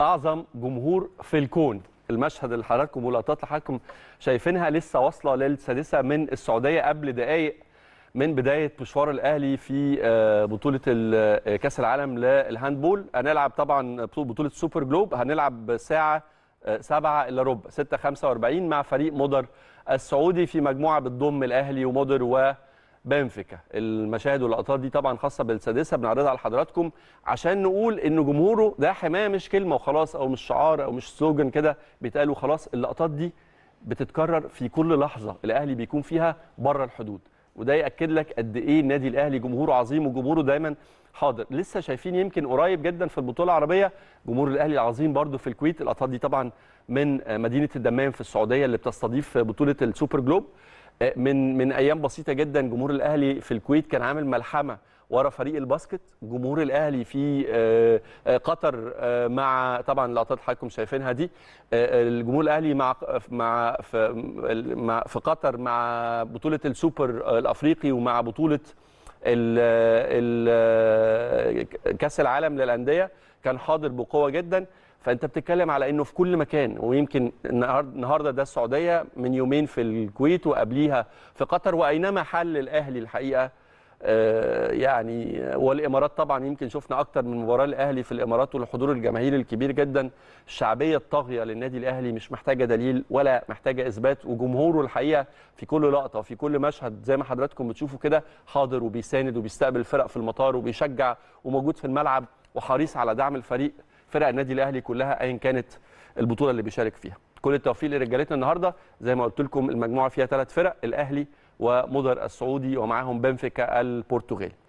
اعظم جمهور في الكون المشهد اللي حضراتكم ولقطات الحكم شايفينها لسه واصله للسادسه من السعوديه قبل دقائق من بدايه مشوار الاهلي في آه، بطوله آه، كاس العالم للهاندبول هنلعب طبعا بطوله سوبر جلوب هنلعب ساعه 7 آه، الا ربع 6:45 مع فريق مضر السعودي في مجموعه بتضم الاهلي ومضر و بنفيكا المشاهد واللقطات دي طبعا خاصه بالسادسه بنعرضها لحضراتكم عشان نقول ان جمهوره ده حمايه مش كلمه وخلاص او مش شعار او مش سلوجن كده بيتقال وخلاص اللقطات دي بتتكرر في كل لحظه الاهلي بيكون فيها بره الحدود وده ياكد لك قد ايه النادي الاهلي جمهوره عظيم وجمهوره دايما حاضر لسه شايفين يمكن قريب جدا في البطوله العربيه جمهور الاهلي العظيم برده في الكويت اللقطات دي طبعا من مدينه الدمام في السعوديه اللي بتستضيف بطوله السوبر جلوب من من ايام بسيطه جدا جمهور الاهلي في الكويت كان عامل ملحمه ورا فريق الباسكت جمهور الاهلي في آه، آه، قطر آه، مع طبعا لقطات حضراتكم شايفينها دي الجمهور الاهلي مع مع في قطر مع بطوله السوبر الافريقي ومع بطوله كاس العالم للانديه كان حاضر بقوه جدا فانت بتتكلم على انه في كل مكان ويمكن النهارده ده السعوديه من يومين في الكويت وقبليها في قطر واينما حل الاهلي الحقيقه آه، يعني والامارات طبعا يمكن شفنا اكتر من مباراه الاهلي في الامارات والحضور الجماهيري الكبير جدا الشعبيه الطاغيه للنادي الاهلي مش محتاجه دليل ولا محتاجه اثبات وجمهوره الحقيقه في كل لقطه وفي كل مشهد زي ما حضراتكم بتشوفوا كده حاضر وبيساند وبيستقبل الفرق في المطار وبيشجع وموجود في الملعب وحريص على دعم الفريق فرق النادي الاهلي كلها ايا كانت البطوله اللي بيشارك فيها كل التوفيق لرجالتنا النهارده زي ما قلت لكم المجموعه فيها ثلاث فرق الاهلي ومضر السعودي ومعاهم بنفيكا البرتغالي